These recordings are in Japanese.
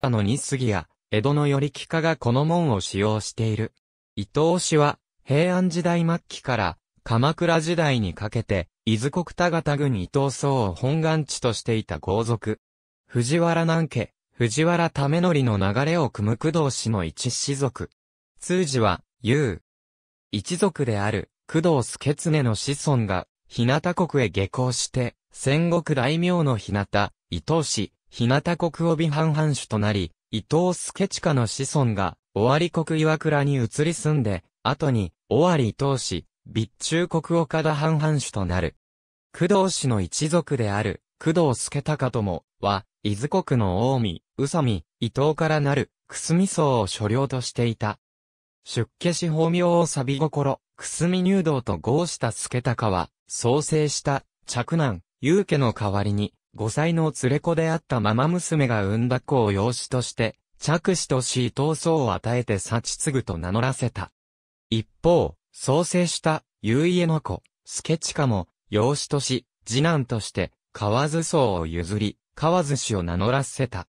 家の二杉や、江戸の木家がこの門を使用している。伊東氏は、平安時代末期から、鎌倉時代にかけて、伊豆国田方郡伊東荘を本願地としていた豪族。藤原南家、藤原為則の流れを組む工藤氏の一氏族。通詞は、優。一族である、工藤助常の子孫が、日向国へ下校して、戦国大名の日向、伊東氏、日向国帯藩藩主となり、伊藤助近の子孫が、尾張国岩倉に移り住んで、後に、尾張伊藤氏、備中国岡田藩藩主となる。工藤氏の一族である、工藤助隆友は、伊豆国の大見、宇佐美、伊藤からなる、くすみ荘を所領としていた。出家し法名を錆び心、くすみ入道と合した助隆は、創生した、嫡男、勇家の代わりに、5歳の連れ子であったママ娘が産んだ子を養子として、着子とし闘争を与えて幸継ぐと名乗らせた。一方、創生した結家の子、助親も、養子とし、次男として、河津荘を譲り、河津氏を名乗らせた。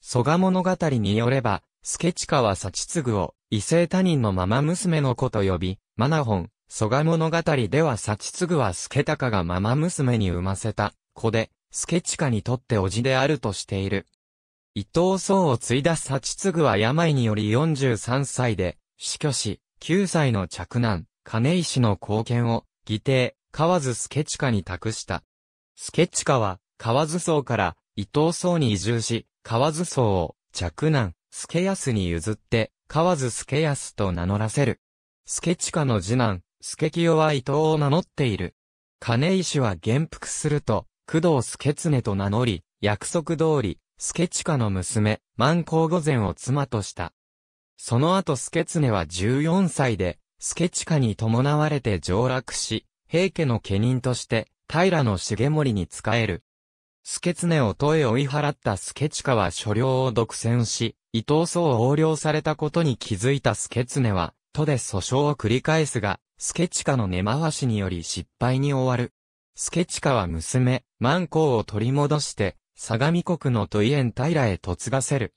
蘇我物語によれば、助親は幸継ぐを、異性他人のママ娘の子と呼び、マナホン、蘇我物語では幸継ぐは助高がママ娘に産ませた、子で、スケチカにとって叔父であるとしている。伊藤宗を継いだ幸継は病により43歳で死去し、9歳の着男、金石の貢献を、義弟、河津スケチカに託した。スケチカは、河津宗から伊藤宗に移住し、河津宗を、着男、助康に譲って、河津助康と名乗らせる。スケチカの次男、助清は伊藤を名乗っている。金石は元服すると、工藤助ネと名乗り、約束通り、助カの娘、万光御前を妻とした。その後助ネは14歳で、助カに伴われて上洛し、平家の家人として、平の重盛に仕える。助ネを問え追い払った助カは所領を独占し、伊藤荘を横領されたことに気づいた助ネは、都で訴訟を繰り返すが、助カの根回しにより失敗に終わる。助カは娘、万光を取り戻して、相模国の都園平へ嫁がせる。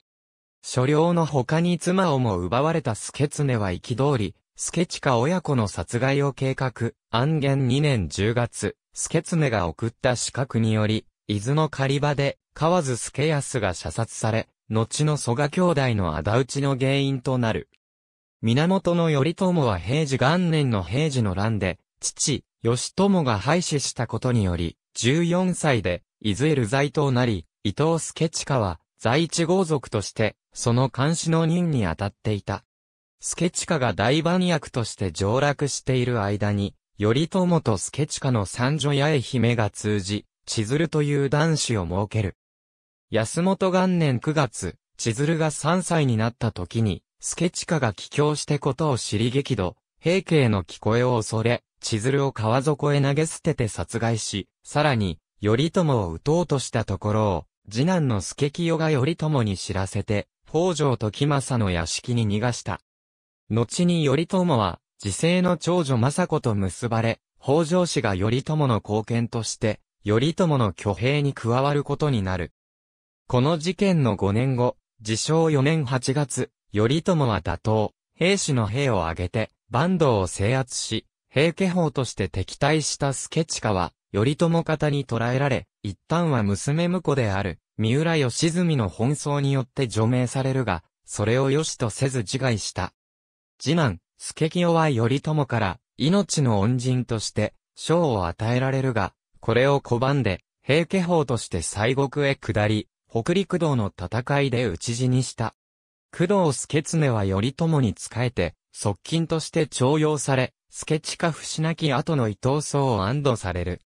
所領の他に妻をも奪われた助常は憤り、助カ親子の殺害を計画、安元2年10月、助常が送った資格により、伊豆の狩場で、河津助康が射殺され、後の蘇我兄弟の仇討ちの原因となる。源頼朝は平治元年の平治の乱で、父、義友が廃止したことにより、14歳で、伊豆エル罪となり、伊藤助親は、在地豪族として、その監視の任に当たっていた。助親が大番役として上洛している間に、頼朝と助親の三女八重姫が通じ、千鶴という男子を設ける。安本元年9月、千鶴が3歳になった時に、助親が帰郷してことを知り激怒、平家への聞こえを恐れ、千鶴を川底へ投げ捨てて殺害し、さらに、頼朝を撃とうとしたところを、次男の助清が頼朝に知らせて、北条時政の屋敷に逃がした。後に頼朝は、自世の長女政子と結ばれ、北条氏が頼朝の貢献として、頼朝の挙兵に加わることになる。この事件の5年後、自称4年8月、頼朝は打倒、兵士の兵を挙げて、坂東を制圧し、平家法として敵対した助近は、頼朝方に捕らえられ、一旦は娘婿である、三浦義澄の奔走によって除名されるが、それを良しとせず自害した。次男、助清は頼朝から、命の恩人として、賞を与えられるが、これを拒んで、平家法として西国へ下り、北陸道の戦いで討ち死にした。工藤助常は頼朝に仕えて、側近として徴用され、スケチカフしなき後の伊藤宗を安堵される。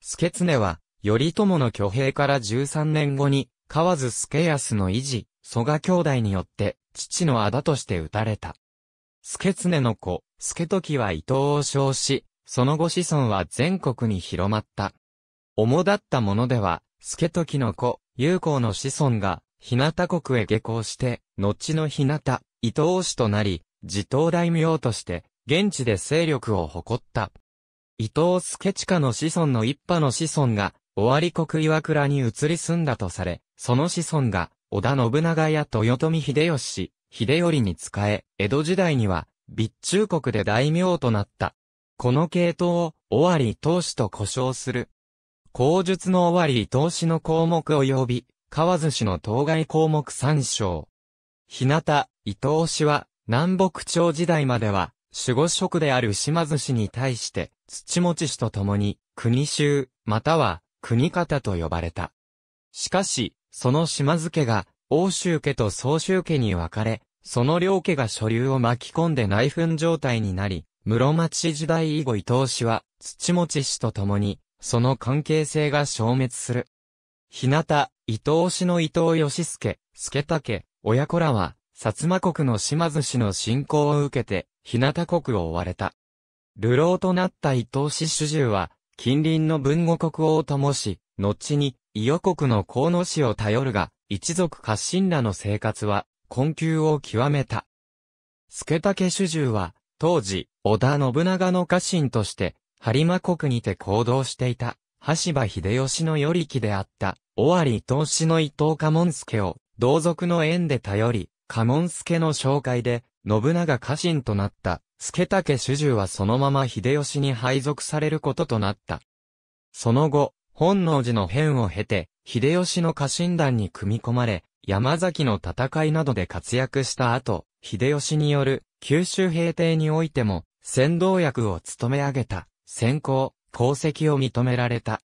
スケ常は、頼朝の挙兵から13年後に、河津助康の維持、蘇我兄弟によって、父の仇として討たれた。助常の子、助時は伊藤を称し、その後子孫は全国に広まった。主だったものでは、助時の子、友好の子孫が、日向国へ下校して、後の日向、伊藤氏となり、自頭大名として、現地で勢力を誇った。伊藤助近の子孫の一派の子孫が、尾張国岩倉に移り住んだとされ、その子孫が、織田信長や豊臣秀吉、秀頼に仕え、江戸時代には、備中国で大名となった。この系統を、尾張当氏と呼称する。口述の尾張投資の項目及び、河津氏の当該項目参照。日向、伊藤氏は、南北朝時代までは、守護職である島津氏に対して、土持氏と共に、国衆、または、国方と呼ばれた。しかし、その島津家が、欧州家と総州家に分かれ、その両家が所有を巻き込んで内紛状態になり、室町時代以後伊藤氏は、土持氏と共に、その関係性が消滅する。日向、伊藤氏の伊藤義助、助武、親子らは、薩摩国の島津氏の信仰を受けて、日向国を追われた。流浪となった伊藤氏主従は、近隣の文語国を灯し、後に、伊予国の河野氏を頼るが、一族家臣らの生活は、困窮を極めた。助武主従は、当時、織田信長の家臣として、播磨国にて行動していた、橋場秀吉の与力であった、尾張伊藤氏の伊藤家門助を、同族の縁で頼り、家門助の紹介で、信長家臣となった、助武主従はそのまま秀吉に配属されることとなった。その後、本能寺の変を経て、秀吉の家臣団に組み込まれ、山崎の戦いなどで活躍した後、秀吉による九州平定においても、先導役を務め上げた、先行、功績を認められた。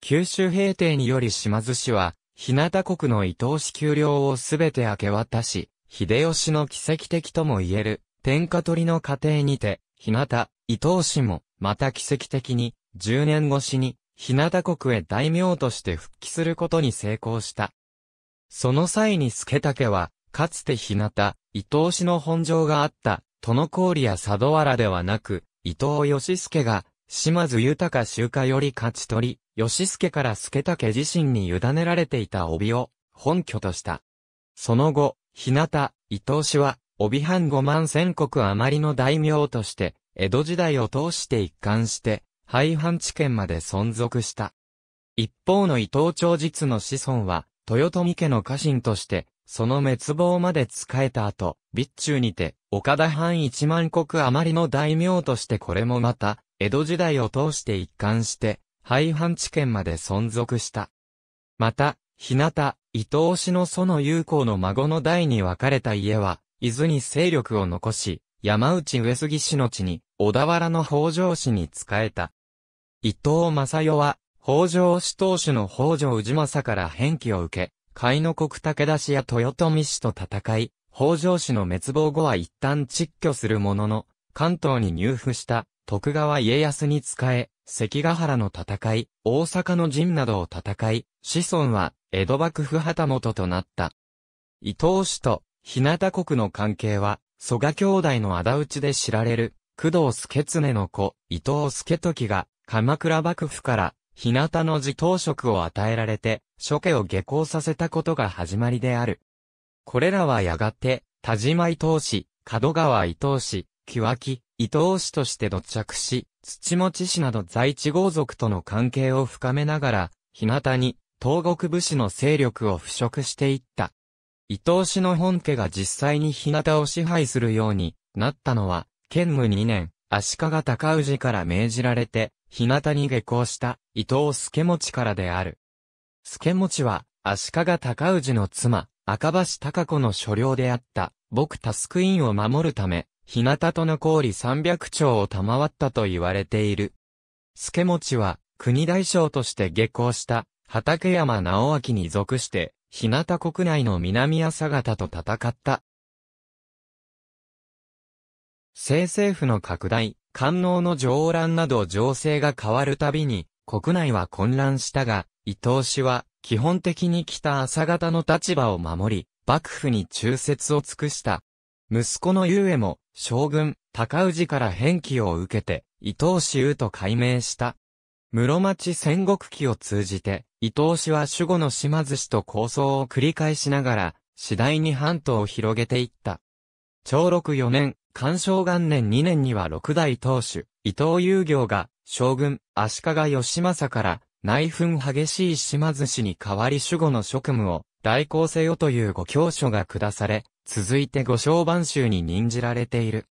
九州平定により島津氏は、日向国の伊藤氏給料をすべて明け渡し、秀吉の奇跡的とも言える、天下取りの過程にて、日向、伊藤氏も、また奇跡的に、10年越しに、日向国へ大名として復帰することに成功した。その際に助武は、かつて日向、伊藤氏の本城があった、の郡や佐渡原ではなく、伊藤義助が、島津豊集荷より勝ち取り、義助から助武自身に委ねられていた帯を、本拠とした。その後、日向、伊藤氏は、帯藩五万千国余りの大名として、江戸時代を通して一貫して、廃藩置県まで存続した。一方の伊藤長実の子孫は、豊臣家の家臣として、その滅亡まで仕えた後、備中にて、岡田藩一万国余りの大名としてこれもまた、江戸時代を通して一貫して、廃藩置県まで存続した。また、日向、伊藤氏の園友好の孫の代に分かれた家は、伊豆に勢力を残し、山内上杉氏の地に、小田原の北条氏に仕えた。伊藤正代は、北条氏当主の北条氏政から返記を受け、甲斐の国武田氏や豊臣氏と戦い、北条氏の滅亡後は一旦撤居するものの、関東に入府した徳川家康に仕え、関ヶ原の戦い、大阪の陣などを戦い、子孫は江戸幕府旗本となった。伊東氏と日向国の関係は、蘇我兄弟の仇討ちで知られる、工藤助常の子、伊藤助時が、鎌倉幕府から、日向の自当職を与えられて、諸家を下校させたことが始まりである。これらはやがて、田島伊藤氏、角川伊藤氏、木脇、伊東氏として土着し、土持氏など在地豪族との関係を深めながら、日向に東国武士の勢力を腐食していった。伊東氏の本家が実際に日向を支配するようになったのは、建武2年、足利尊氏から命じられて、日向に下校した伊藤助持からである。助持は、足利尊氏の妻、赤橋高子の所領であった、僕タスクインを守るため、日向との氷300丁を賜ったと言われている。助持は、国大将として下校した、畠山直明に属して、日向国内の南朝方と戦った。政政府の拡大、官能の上乱など情勢が変わるたびに、国内は混乱したが、伊東氏は、基本的に北朝方の立場を守り、幕府に忠節を尽くした。息子の祐英も、将軍、高氏から返記を受けて、伊藤氏うと改名した。室町戦国記を通じて、伊藤氏は守護の島津氏と構想を繰り返しながら、次第に半島を広げていった。長禄四年、干渉元年二年には六代当主、伊藤遊行が、将軍、足利義政から、内紛激しい島津氏に代わり守護の職務を大公せよというご教書が下され、続いて御章番衆に任じられている。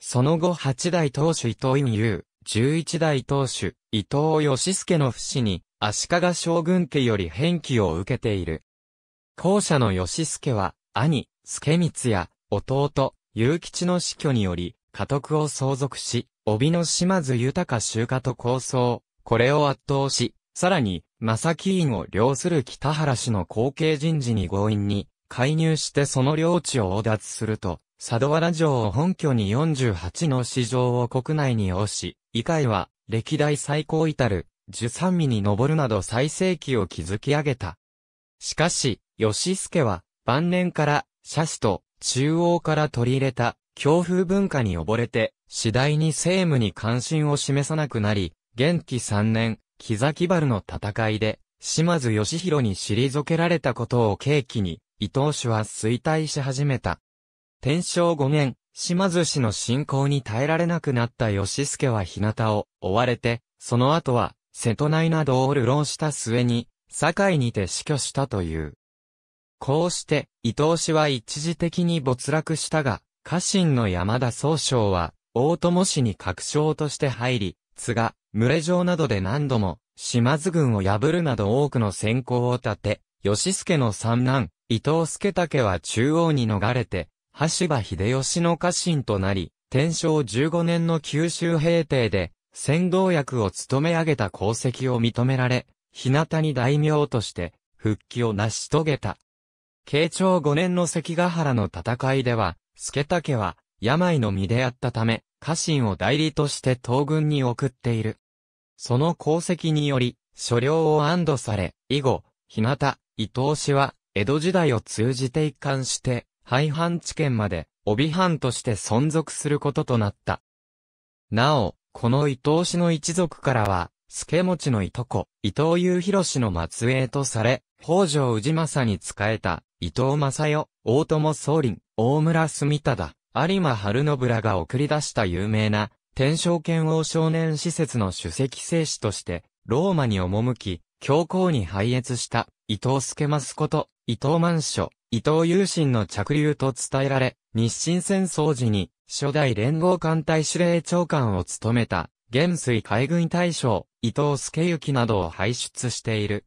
その後八代当主伊藤院優、十一代当主伊藤義助の不死に、足利将軍家より返記を受けている。後者の義助は、兄、助光や、弟、祐吉の死去により、家督を相続し、帯の島津豊か集家と構想、これを圧倒し、さらに、正木院を領する北原氏の後継人事に強引に介入してその領地を横奪すると、佐渡原城を本拠に48の市場を国内に押し、以下は歴代最高至る13味に上るなど最盛期を築き上げた。しかし、吉助は晩年から社史と中央から取り入れた強風文化に溺れて、次第に政務に関心を示さなくなり、元気3年、木崎原の戦いで、島津義弘に退けられたことを契機に、伊藤氏は衰退し始めた。天正5年、島津氏の信仰に耐えられなくなった義助は日向を追われて、その後は、瀬戸内などを流浪した末に、堺にて死去したという。こうして、伊藤氏は一時的に没落したが、家臣の山田総将は、大友氏に確証として入り、津賀、群れ城などで何度も、島津軍を破るなど多くの先行を立て、義助の三男、伊藤助武は中央に逃れて、羽柴秀吉の家臣となり、天正15年の九州平定で、先導役を務め上げた功績を認められ、日向に大名として、復帰を成し遂げた。慶長5年の関ヶ原の戦いでは、助武は、病の身であったため、家臣を代理として東軍に送っている。その功績により、所領を安堵され、以後、日向、伊藤氏は、江戸時代を通じて一貫して、廃藩置県まで、帯藩として存続することとなった。なお、この伊藤氏の一族からは、助持のいとこ、伊藤雄広氏の末裔とされ、北条氏政に仕えた、伊藤正代、大友総林、大村住忠、有馬春信らが送り出した有名な、天正剣王少年施設の主席聖死として、ローマに赴き、教皇に拝謁した、伊藤助まこと、伊藤満書、伊藤友信の着流と伝えられ、日清戦争時に、初代連合艦隊司令長官を務めた、元帥海軍大将、伊藤助行などを輩出している。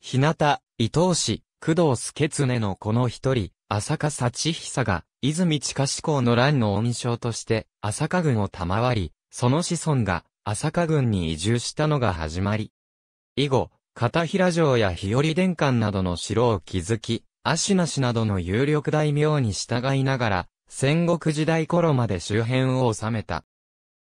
日向、伊藤氏、工藤助常のこの一人、浅香幸久が、泉地下志向の乱の恩賞として、浅香郡を賜り、その子孫が、浅香郡に移住したのが始まり。以後、片平城や日和殿館などの城を築き、足なしなどの有力大名に従いながら、戦国時代頃まで周辺を治めた。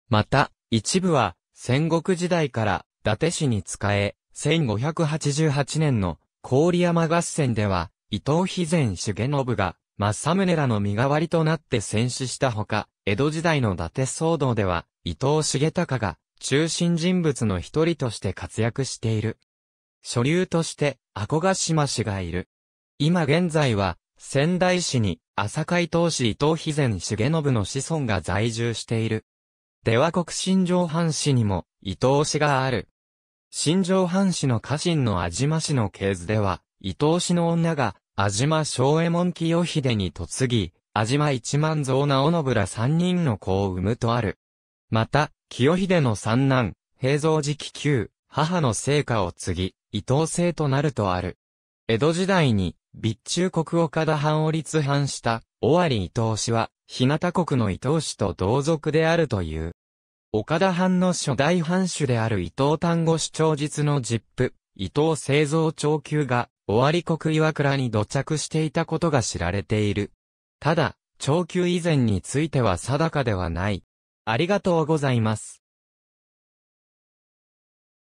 また、一部は、戦国時代から、伊達氏に仕え、1588年の郡山合戦では、伊藤肥前重信が、政宗らの身代わりとなって戦死したほか、江戸時代の伊達騒動では、伊藤重隆が、中心人物の一人として活躍している。所流として、憧ヶ島氏がいる。今現在は、仙台市に、浅海東市伊藤肥前重信の子孫が在住している。では国新城藩市にも、伊藤氏がある。新城藩市の家臣の安島氏の系図では、伊藤氏の女が、安島正衛門清秀に嫁ぎ、安島一万蔵直信ら三人の子を産むとある。また、清秀の三男、平蔵寺紀久、母の聖火を継ぎ、伊藤姓となるとある。江戸時代に、備中国岡田藩を立藩した、尾張伊藤氏は、日向国の伊藤氏と同族であるという。岡田藩の初代藩主である伊藤丹後主張実の実父、伊藤製造長級が、尾張国岩倉に土着していたことが知られている。ただ、長久以前については定かではない。ありがとうございます。